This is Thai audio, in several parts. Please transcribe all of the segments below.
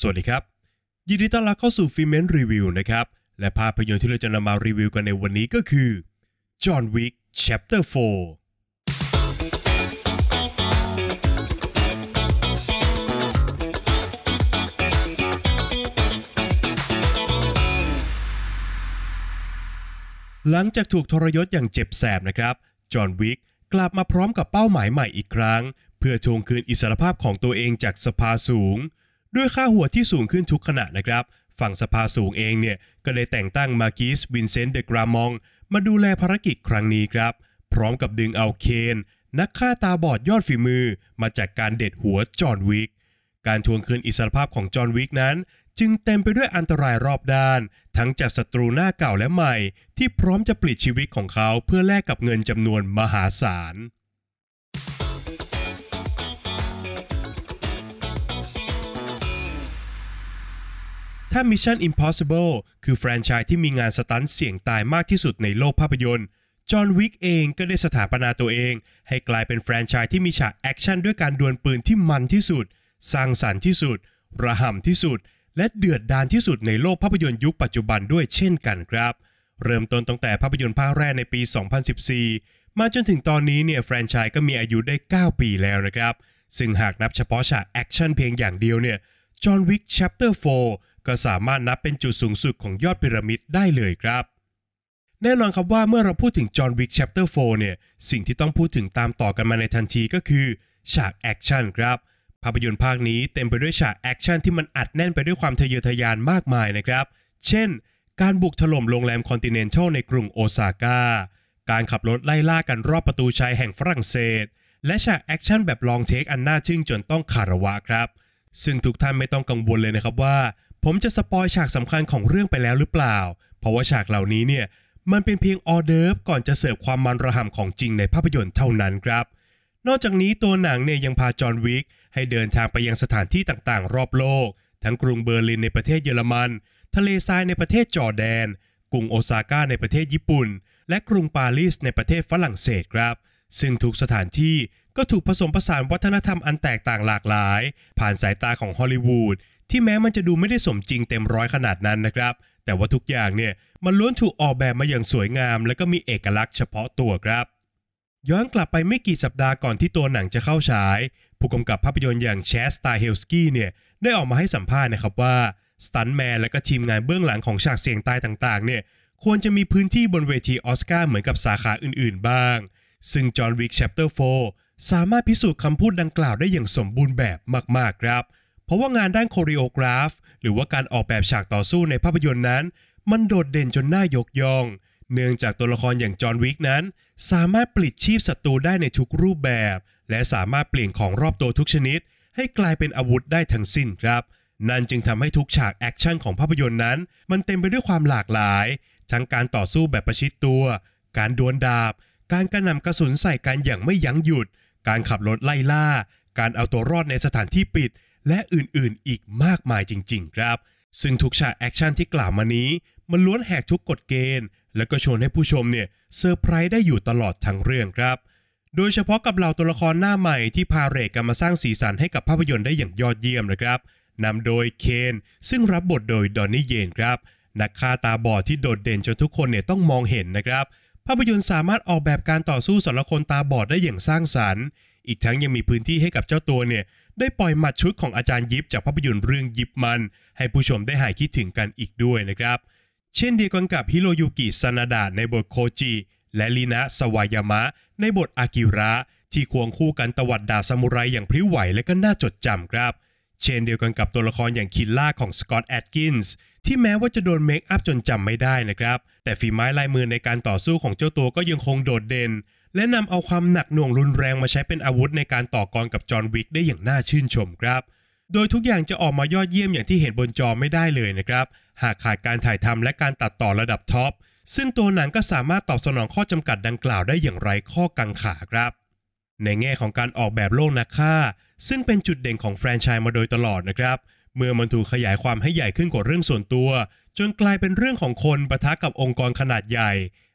สวัสดีครับ ยินดีต้อนรับเข้าสู่ฟิเมนรีวิวนะครับ และภาพยนตร์ที่เราจะนำมารีวิวกันในวันนี้ก็คือ John Wick Chapter 4 หลังจากถูกทรยศอย่างเจ็บแสบนะครับจอห์นวิกกลับมาพร้อมกับเป้าหมายใหม่อีกครั้ง เพื่อทวงคืนอิสรภาพของตัวเองจากสภาสูงด้วยค่าหัวที่สูงขึ้นทุกขณะนะครับ ฝั่งสภาสูงเองเนี่ย ก็เลยแต่งตั้งมากิสวินเซนต์เดกรามอง มาดูแลภารกิจครั้งนี้ครับ พร้อมกับดึงเอาเคน นักฆ่าตาบอดยอดฝีมือมาจากการเด็ดหัวจอห์นวิก การทวงคืนอิสรภาพของจอห์นวิกนั้น จึงเต็มไปด้วยอันตรายรอบด้าน ทั้งจากศัตรูหน้าเก่าและใหม่ ที่พร้อมจะปลิดชีวิตของเขาเพื่อแลกกับเงินจำนวนมหาศาลถ้า Mission Impossible คือแฟรนไชส์ที่มีงานสตันเสี่ยงตายมากที่สุดในโลกภาพยนตร์จอห์นวิกเองก็ได้สถาปนาตัวเอง ให้กลายเป็นแฟรนไชส์ที่มีฉากแอคชั่นด้วยการดวลปืนที่มันที่สุด สร้างสรรค์ที่สุด ระห่ำที่สุด และเดือดดาลที่สุดในโลกภาพยนตร์ยุคปัจจุบันด้วยเช่นกันครับ เริ่มต้นตั้งแต่ภาพยนตร์ภาคแรกในปี 2014 มาจนถึงตอนนี้เนี่ยแฟรนไชส์ก็มีอายุได้ 9 ปีแล้วนะครับซึ่งหากนับเฉพาะฉากแอคชั่นเพียงอย่างเดียวเนี่ยจอห์นวิกชปเตอร์4ก็สามารถนับเป็นจุดสูงสุดของยอดพีระมิดได้เลยครับ แน่นอนครับว่าเมื่อเราพูดถึงจอห์นวิกชัปเตอร์โฟเนี่ยสิ่งที่ต้องพูดถึงตามต่อกันมาในทันทีก็คือฉากแอคชั่นครับ ภาพยนตร์ภาคนี้เต็มไปด้วยฉากแอคชั่นที่มันอัดแน่นไปด้วยความทะเยอทะยานมากมายนะครับ เช่น การบุกถล่มโรงแรมคอนติเนนทัลในกรุงโอซาก้าการขับรถไล่ล่ากันรอบประตูชายแห่งฝรั่งเศส และฉากแอคชั่นแบบลองเทคอันน่าชื่นจนต้องคาระวะครับ ซึ่งทุกท่านไม่ต้องกังวลเลยนะครับว่าผมจะสปอยฉากสำคัญของเรื่องไปแล้วหรือเปล่า เพราะว่าฉากเหล่านี้เนี่ย มันเป็นเพียงออเดิร์ฟก่อนจะเสิร์ฟความมันระห่ำของจริงในภาพยนตร์เท่านั้นครับ นอกจากนี้ตัวหนังเนี่ยยังพาจอห์นวิก ให้เดินทางไปยังสถานที่ต่างๆ รอบโลก ทั้งกรุงเบอร์ลินในประเทศเยอรมัน ทะเลทรายในประเทศจอร์แดน กรุงโอซาก้าในประเทศญี่ปุ่น และกรุงปารีสในประเทศฝรั่งเศสครับ ซึ่งทุกสถานที่ก็ถูกผสมผสานวัฒนธรรมอันแตกต่างหลากหลาย ผ่านสายตาของฮอลลีวูดที่แม้มันจะดูไม่ได้สมจริงเต็มร้อยขนาดนั้นนะครับ แต่ว่าทุกอย่างเนี่ย มันล้วนถูกออกแบบมาอย่างสวยงาม และก็มีเอกลักษณ์เฉพาะตัวครับ ย้อนกลับไปไม่กี่สัปดาห์ก่อนที่ตัวหนังจะเข้าฉาย ผู้กำกับภาพยนตร์อย่างแชสตาเฮลสกี้เนี่ยได้ออกมาให้สัมภาษณ์นะครับว่าสตันแมนและก็ทีมงานเบื้องหลังของฉากเสียงตายต่างๆ เนี่ยควรจะมีพื้นที่บนเวทีออสการ์เหมือนกับสาขาอื่นๆ บ้าง ซึ่งจอห์นวิกแชปเตอร์โฟสามารถพิสูจน์คำพูดดังกล่าวได้อย่างสมบูรณ์แบบมากๆ ครับเพราะว่างานด้านโครรโอกราฟ หรือว่าการออกแบบฉากต่อสู้ในภาพยนตร์นั้น มันโดดเด่นจนน่ายกย่อง เนื่องจากตัวละครอย่างจอห์นวิกนั้น สามารถปลิดชีพศัตรูได้ในทุกรูปแบบ และสามารถเปลี่ยนของรอบตัวทุกชนิด ให้กลายเป็นอาวุธได้ทั้งสิ้นครับ นั่นจึงทำให้ทุกฉากแอคชั่นของภาพยนตร์นั้นมันเต็มไปด้วยความหลากหลายทั้งการต่อสู้แบบประชิดตัว การดวลดาบ การกระหน่ำกระสุนใส่กันอย่างไม่ยั้งหยุด การขับรถไล่ล่า การเอาตัวรอดในสถานที่ปิดและอื่น ๆ อีกมากมายจริง ๆ ครับ ซึ่งทุกฉากแอคชั่นที่กล่าวมานี้ มันล้วนแหกทุกกฎเกณฑ์ และก็ชวนให้ผู้ชมเนี่ยเซอร์ไพรส์ได้อยู่ตลอดทั้งเรื่องครับ โดยเฉพาะกับเหล่าตัวละครหน้าใหม่ที่พาเรกกันมาสร้างสีสันให้กับภาพยนตร์ได้อย่างยอดเยี่ยมนะครับ นำโดยเคน ซึ่งรับบทโดยดอนนี่เยนครับ นักฆ่าตาบอดที่โดดเด่นจนทุกคนเนี่ยต้องมองเห็นนะครับ ภาพยนตร์สามารถออกแบบการต่อสู้สำหรับคนตาบอดได้อย่างสร้างสรรค์ อีกทั้งยังมีพื้นที่ให้กับเจ้าตัวเนี่ยได้ปล่อยหมัดชุดของอาจารย์ยิบจากภาพยนตร์เรื่องยิบมัน ให้ผู้ชมได้หายคิดถึงกันอีกด้วยนะครับ เช่นเดียวกันกับฮิโรยุกิซานาดะในบทโคจิและลีนะสวายามะ ในบทอากิระ ที่ควงคู่กันตวัดดาซามูไรอย่างพริ้วไหวและก็น่าจดจำครับ เช่นเดียวกันกับตัวละครอย่างคิลล่าของสกอตแอดกินส์ที่แม้ว่าจะโดนเมคอัพจนจำไม่ได้นะครับแต่ฝีไม้ลายมือในการต่อสู้ของเจ้าตัวก็ยังคงโดดเด่นและนำเอาความหนักหน่วงรุนแรงมาใช้เป็นอาวุธในการต่อกรกับจอห์นวิกได้อย่างน่าชื่นชมครับ โดยทุกอย่างจะออกมายอดเยี่ยมอย่างที่เห็นบนจอไม่ได้เลยนะครับ หากขาดการถ่ายทำและการตัดต่อระดับท็อป ซึ่งตัวหนังก็สามารถตอบสนองข้อจำกัดดังกล่าวได้อย่างไรข้อกังขาครับ ในแง่ของการออกแบบโลกนักฆ่า ซึ่งเป็นจุดเด่นของแฟรนไชส์มาโดยตลอดนะครับ เมื่อมันถูกขยายความให้ใหญ่ขึ้นกว่าเรื่องส่วนตัว จนกลายเป็นเรื่องของคนประทะกับองค์กรขนาดใหญ่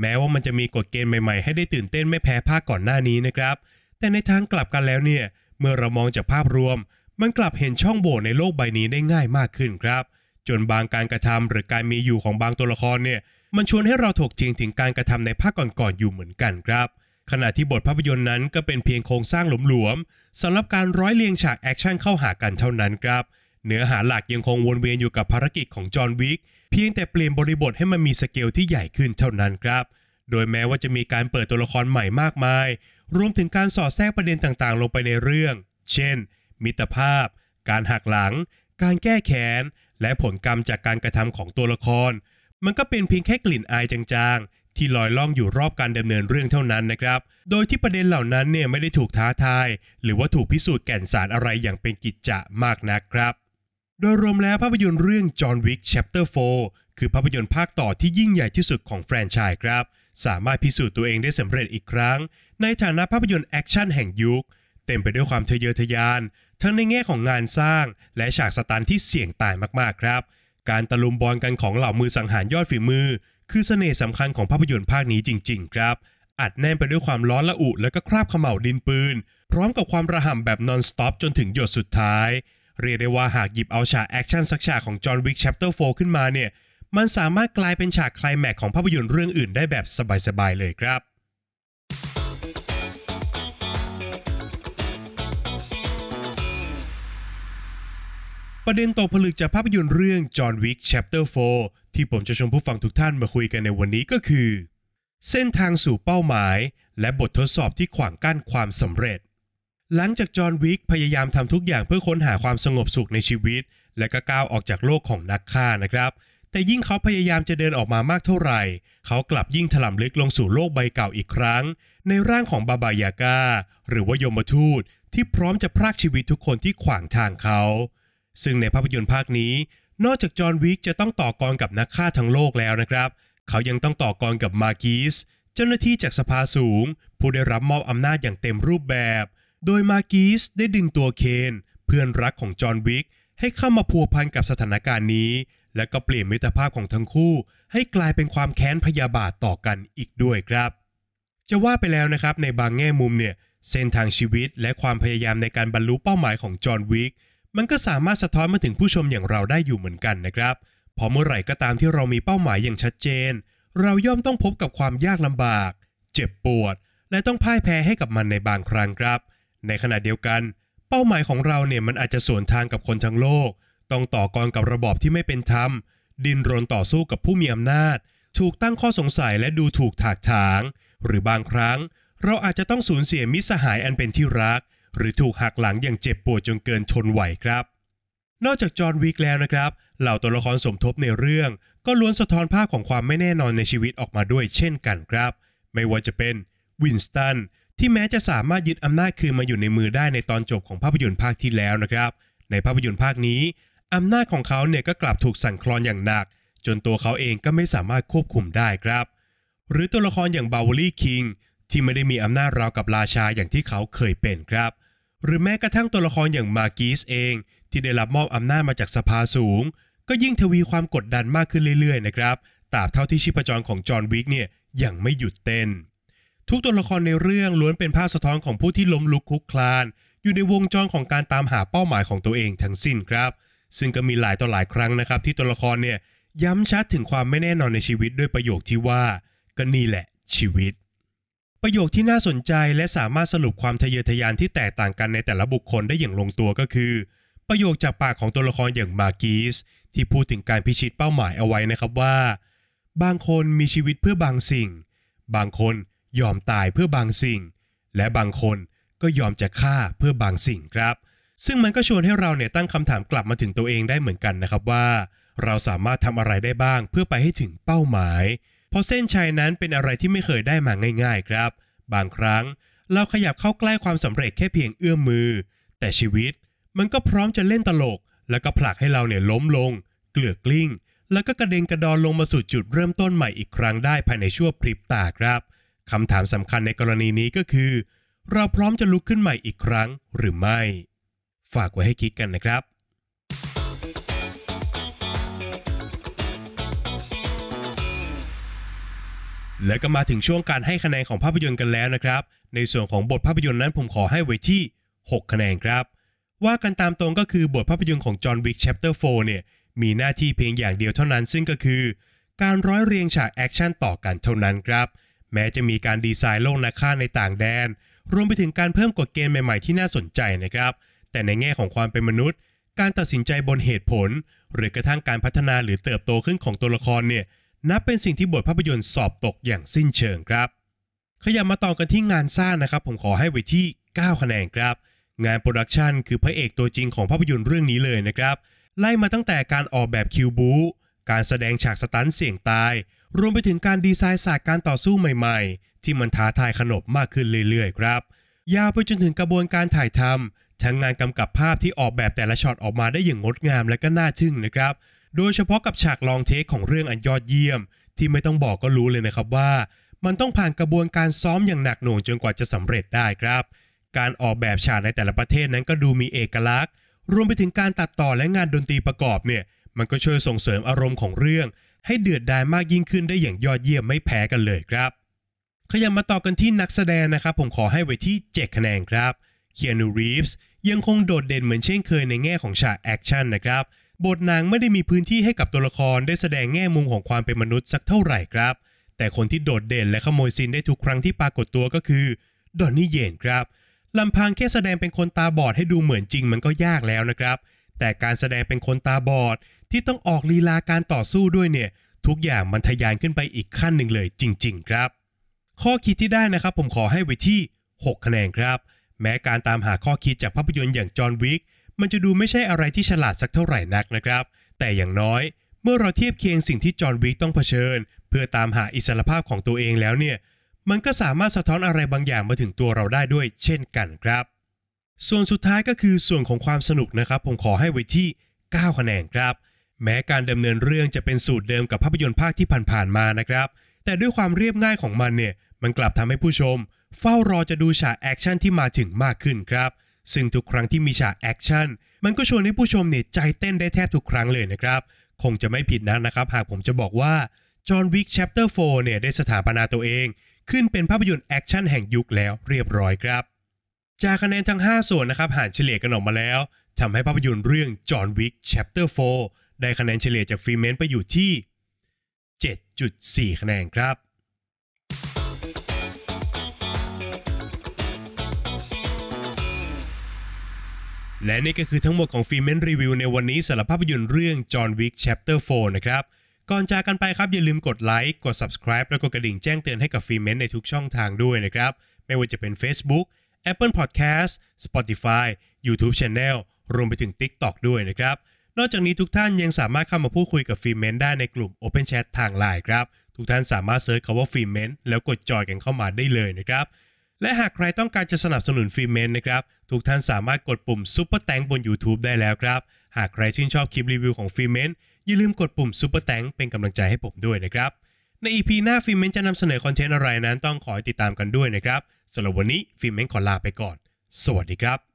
แม้ว่ามันจะมีกฎเกณฑ์ใหม่ ๆให้ได้ตื่นเต้นไม่แพ้ภาคก่อนหน้านี้นะครับ แต่ในทางกลับกันแล้วเนี่ย เมื่อเรามองจากภาพรวม มันกลับเห็นช่องโหว่ในโลกใบนี้ได้ง่ายมากขึ้นครับ จนบางการกระทำหรือการมีอยู่ของบางตัวละครเนี่ย มันชวนให้เราถกเถียงถึงการกระทำในภาคก่อนๆอยู่เหมือนกันครับ ขณะที่บทภาพยนตร์นั้นก็เป็นเพียงโครงสร้างหลวมๆสำหรับการร้อยเรียงฉากแอคชั่นเข้าหากันเท่านั้นครับ เนื้อหาหลักยังคงวนเวียนอยู่กับภารกิจของจอห์นวิกเพียงแต่เปลี่ยนบริบทให้มันมีสเกลที่ใหญ่ขึ้นเท่านั้นครับ โดยแม้ว่าจะมีการเปิดตัวละครใหม่มากมาย รวมถึงการสอดแทรกประเด็นต่างๆ ลงไปในเรื่อง เช่น มิตรภาพ การหักหลัง การแก้แค้น และผลกรรมจากการกระทำของตัวละคร มันก็เป็นเพียงแค่กลิ่นอายจางๆ ที่ลอยล่องอยู่รอบการดำเนินเรื่องเท่านั้นนะครับ โดยที่ประเด็นเหล่านั้นเนี่ยไม่ได้ถูกท้าทาย หรือว่าถูกพิสูจน์แก่นสารอะไรอย่างเป็นกิจจะมากนักครับโดยรวมแล้วภาพยนตร์เรื่อง John Wick Chapter 4 คือภาพยนตร์ภาคต่อที่ยิ่งใหญ่ที่สุดของแฟรนไชส์ครับ สามารถพิสูจน์ตัวเองได้สำเร็จอีกครั้ง ในฐานะภาพยนตร์แอคชั่นแห่งยุค เต็มไปด้วยความทะเยอทะยาน ทั้งในแง่ของงานสร้างและฉากสตันที่เสี่ยงตายมากๆครับ การตะลุมบอลกันของเหล่ามือสังหารยอดฝีมือ คือเสน่ห์สำคัญของภาพยนตร์ภาคนี้จริง ๆ ครับอัดแน่นไปด้วยความร้อนละอุและก็คราบขม่าดินปืนพร้อมกับความระห่ำแบบนอนสต็อปจนถึงหยดสุดท้ายเรียกได้ว่าหากหยิบเอาฉากแอคชั่นสักฉากของจอห์นวิกแชปเตอร์โฟขึ้นมาเนี่ยมันสามารถกลายเป็นฉากคลายแม็กของภาพยนตร์เรื่องอื่นได้แบบสบายๆเลยครับ ประเด็นตกผลึกจากภาพยนตร์เรื่อง John Wick Chapter 4 ที่ผมจะชวนผู้ฟังทุกท่านมาคุยกันในวันนี้ก็คือ เส้นทางสู่เป้าหมาย และบททดสอบที่ขวางกั้นความสำเร็จหลังจากจอห์นวิกพยายามทำทุกอย่างเพื่อค้นหาความสงบสุขในชีวิต และก็ก้าวออกจากโลกของนักฆ่านะครับ แต่ยิ่งเขาพยายามจะเดินออกมามากเท่าไหร่ เขากลับยิ่งถลำลึกลงสู่โลกใบเก่าอีกครั้ง ในร่างของบาบายากาหรือว่ายมทูตที่พร้อมจะพรากชีวิตทุกคนที่ขวางทางเขา ซึ่งในภาพยนตร์ภาคนี้ นอกจากจอห์นวิกจะต้องต่อกรกับนักฆ่าทั้งโลกแล้วนะครับเขายังต้องต่อกรกับมาร์กิสเจ้าหน้าที่จากสภาสูง ผู้ได้รับมอบอำนาจอย่างเต็มรูปแบบโดยมากีสได้ดึงตัวเคน เพื่อนรักของจอห์นวิกให้เข้ามาพัวพันกับสถานการณ์นี้ และก็เปลี่ยนมิตรภาพของทั้งคู่ ให้กลายเป็นความแค้นพยาบาทต่อกันอีกด้วยครับ จะว่าไปแล้วนะครับในบางแง่มุมเนี่ยเส้นทางชีวิตและความพยายามในการบรรลุเป้าหมายของจอห์นวิกมันก็สามารถสะท้อนมาถึงผู้ชมอย่างเราได้อยู่เหมือนกันนะครับ พอเมื่อไหร่ก็ตามที่เรามีเป้าหมายอย่างชัดเจน เราย่อมต้องพบกับความยากลำบาก เจ็บปวด และต้องพ่ายแพ้ให้กับมันในบางครั้งครับในขณะเดียวกัน เป้าหมายของเราเนี่ยมันอาจจะสวนทางกับคนทั้งโลก ต้องต่อกรกับระบอบที่ไม่เป็นธรรม ดินรนต่อสู้กับผู้มีอำนาจ ถูกตั้งข้อสงสัยและดูถูกถากถาง หรือบางครั้ง เราอาจจะต้องสูญเสียมิสหายอันเป็นที่รัก หรือถูกหักหลังอย่างเจ็บปวดจนเกินทนไหวครับ นอกจากจอห์นวิกแล้วนะครับเหล่าตัวละครสมทบในเรื่อง ก็ล้วนสะท้อนภาพของความไม่แน่นอนในชีวิตออกมาด้วยเช่นกันครับไม่ว่าจะเป็นวินสตันที่แม้จะสามารถยึดอำนาจคืนมาอยู่ในมือได้ในตอนจบของภาพยนตร์ภาคที่แล้วนะครับ ในภาพยนตร์ภาคนี้อำนาจของเขาเนี่ยก็กลับถูกสั่นคลอนอย่างหนัก จนตัวเขาเองก็ไม่สามารถควบคุมได้ครับ หรือตัวละครอย่างบาวลี่คิงที่ไม่ได้มีอำนาจราวกับราชาอย่างที่เขาเคยเป็นครับ หรือแม้กระทั่งตัวละครอย่างมากิสเอง ที่ได้รับมอบอำนาจมาจากสภาสูง ก็ยิ่งทวีความกดดันมากขึ้นเรื่อยๆนะครับตราบเท่าที่ชีพจรของจอห์นวิกเนี่ยยังไม่หยุดเต้นทุกตัวละครในเรื่องล้วนเป็นภาพสะท้อนของผู้ที่ล้มลุกคลุกคลานอยู่ในวงจรของการตามหาเป้าหมายของตัวเองทั้งสิ้นครับ ซึ่งก็มีหลายต่อหลายครั้งนะครับที่ตัวละครเนี่ยย้ำชัดถึงความไม่แน่นอนในชีวิตด้วยประโยคที่ว่า ก็นี่แหละชีวิต ประโยคที่น่าสนใจและสามารถสรุปความทะเยอทะยานที่แตกต่างกันในแต่ละบุคคลได้อย่างลงตัวก็คือ ประโยคจากปากของตัวละครอย่างมาร์กิสที่พูดถึงการพิชิตเป้าหมายเอาไว้นะครับว่า บางคนมีชีวิตเพื่อบางสิ่ง บางคนยอมตายเพื่อบางสิ่ง และบางคนก็ยอมจะฆ่าเพื่อบางสิ่งครับ ซึ่งมันก็ชวนให้เราเนี่ยตั้งคำถามกลับมาถึงตัวเองได้เหมือนกันนะครับว่า เราสามารถทำอะไรได้บ้างเพื่อไปให้ถึงเป้าหมาย เพราะเส้นชัยนั้นเป็นอะไรที่ไม่เคยได้มาง่าย ๆ ครับ บางครั้งเราขยับเข้าใกล้ความสำเร็จแค่เพียงเอื้อมมือ แต่ชีวิตมันก็พร้อมจะเล่นตลก แล้วก็ผลักให้เราเนี่ยล้มลง เกลือกลิ้งแล้วก็กระเด็นกระดอนลงมาสู่จุดเริ่มต้นใหม่อีกครั้งได้ภายในชั่วพริบตาครับคำถามสำคัญในกรณีนี้ก็คือ เราพร้อมจะลุกขึ้นใหม่อีกครั้งหรือไม่ ฝากไว้ให้คิดกันนะครับ และก็มาถึงช่วงการให้คะแนนของภาพยนตร์กันแล้วนะครับ ในส่วนของบทภาพยนตร์นั้นผมขอให้ไว้ที่ 6 คะแนนครับ ว่ากันตามตรงก็คือบทภาพยนตร์ของจอห์นวิก c k ปเตอร์โฟเนี่ยมีหน้าที่เพียงอย่างเดียวเท่านั้นซึ่งก็คือ การร้อยเรียงฉากแอคชั่นต่อกันเท่านั้นครับแม้จะมีการดีไซน์โลกนาค่าในต่างแดน รวมไปถึงการเพิ่มกฎเกณฑ์ใหม่ๆที่น่าสนใจนะครับ แต่ในแง่ของความเป็นมนุษย์ การตัดสินใจบนเหตุผล หรือกระทั่งการพัฒนาหรือเติบโตขึ้นของตัวละครเนี่ยนับเป็นสิ่งที่บทภาพยนตร์สอบตกอย่างสิ้นเชิงครับ ขยับมาต่อกันที่งานสร้างนะครับ ผมขอให้ไว้ที่9คะแนนครับ งานโปรดักชันคือพระเอก ตัวจริงของภาพยนตร์เรื่องนี้เลยนะครับไล่มาตั้งแต่การออกแบบคิวบูการแสดงฉากสตันเสี่ยงตายรวมไปถึงการดีไซน์ศาสตร์การต่อสู้ใหม่ๆ ที่มันท้าทายขนบมากขึ้นเรื่อยๆครับ ยาวไปจนถึงกระบวนการถ่ายทำทั้งงานกำกับภาพที่ออกแบบแต่ละช็อตออกมาได้อย่างงดงามและก็น่าทึ่งนะครับโดยเฉพาะกับฉากลองเทคของเรื่องอันยอดเยี่ยม ที่ไม่ต้องบอกก็รู้เลยนะครับว่า มันต้องผ่านกระบวนการซ้อมอย่างหนักหน่วงจนกว่าจะสำเร็จได้ครับ การออกแบบฉากในแต่ละประเทศนั้นก็ดูมีเอกลักษณ์ รวมไปถึงการตัดต่อและงานดนตรีประกอบเนี่ยมันก็ช่วยส่งเสริมอารมณ์ของเรื่องให้เดือดดาลมากยิ่งขึ้นได้อย่างยอดเยี่ยมไม่แพ้กันเลยครับขยับมาต่อกันที่นักแสดงนะครับผมขอให้ไว้ที่7คะแนนครับเคียนูรีฟส์ยังคงโดดเด่นเหมือนเช่นเคยในแง่ของฉากแอคชั่นนะครับบทนางไม่ได้มีพื้นที่ให้กับตัวละครได้แสดงแง่มุมของความเป็นมนุษย์ สักเท่าไหร่ครับแต่คนที่โดดเด่นและขโมยซีนได้ทุกครั้งที่ปรากฏตัวก็คือดอนนี่เยนครับลำพังแค่แสดงเป็นคนตาบอดให้ดูเหมือนจริงมันก็ยากแล้วนะครับแต่การแสดงเป็นคนตาบอด ที่ต้องออกลีลาการต่อสู้ด้วยเนี่ย ทุกอย่างมันทะยานขึ้นไปอีกขั้นหนึ่งเลยจริง ๆ ครับ ข้อคิดที่ได้นะครับผมขอให้ไว้ที่ 6 คะแนนครับ แม้การตามหาข้อคิดจากภาพยนตร์อย่างจอห์นวิกมันจะดูไม่ใช่อะไรที่ฉลาดสักเท่าไหร่นักนะครับ แต่อย่างน้อย เมื่อเราเทียบเคียงสิ่งที่จอห์นวิกต้องเผชิญ เพื่อตามหาอิสรภาพของตัวเองแล้วเนี่ยมันก็สามารถสะท้อนอะไรบางอย่างมาถึงตัวเราได้ด้วย เช่นกันครับส่วนสุดท้ายก็คือส่วนของความสนุกนะครับ ผมขอให้ไว้ที่9คะแนนครับ แม้การดำเนินเรื่องจะเป็นสูตรเดิมกับภาพยนตร์ภาคที่ผ่านๆมานะครับ แต่ด้วยความเรียบง่ายของมันเนี่ย มันกลับทำให้ผู้ชม เฝ้ารอจะดูฉากแอคชั่นที่มาถึงมากขึ้นครับซึ่งทุกครั้งที่มีฉากแอคชั่นมันก็ชวนให้ผู้ชมเนี่ยใจเต้นได้แทบทุกครั้งเลยนะครับ คงจะไม่ผิดนะนะครับหากผมจะบอกว่าจอห์นวิกแชปเตอร์4เนี่ยได้สถาปนาตัวเอง ขึ้นเป็นภาพยนตร์แอคชั่นแห่งยุคแล้วเรียบร้อยครับจากคะแนนทั้ง5ส่วนนะครับหารเฉลี่ยกันออกมาแล้วทำให้ภาพยนตร์เรื่อง John Wick Chapter 4 ได้คะแนนเฉลี่ยจากฟรีเมนต์ไปอยู่ที่ 7.4 คะแนนครับ และนี่ก็คือทั้งหมดของฟิเมนรีวิวในวันนี้สำหรับภาพยนตร์เรื่อง John Wick Chapter 4 นะครับ ก่อนจากกันไปครับอย่าลืมกดไลค์กด subscribe แล้วกดกระดิ่งแจ้งเตือนให้กับฟิเมนในทุกช่องทางด้วยนะครับไม่ว่าจะเป็น Facebook Apple Podcast Spotify YouTube Channel รวมไปถึง TikTok ด้วยนะครับ นอกจากนี้ทุกท่านยังสามารถเข้ามาพูดคุยกับฟิเมนได้ในกลุ่ม Open Chat ทางไลน์ครับ ทุกท่านสามารถเซิร์ชคำว่าฟิเมนแล้วกดจอยกันเข้ามาได้เลยนะครับ และหากใครต้องการจะสนับสนุนฟิเมนนะครับ ทุกท่านสามารถกดปุ่มซุปเปอร์แตงบน YouTube ได้แล้วครับ หากใครชื่นชอบคลิปรีวิวของฟิเมนอย่าลืมกดปุ่มซุปเปอร์แตงเป็นกำลังใจให้ผมด้วยนะครับใน EP หน้าฟิเม้นจะนำเสนอคอนเทนต์อะไรนั้น ต้องคอยติดตามกันด้วยนะครับสำหรับวันนี้ฟิเม้นขอลาไปก่อน สวัสดีครับ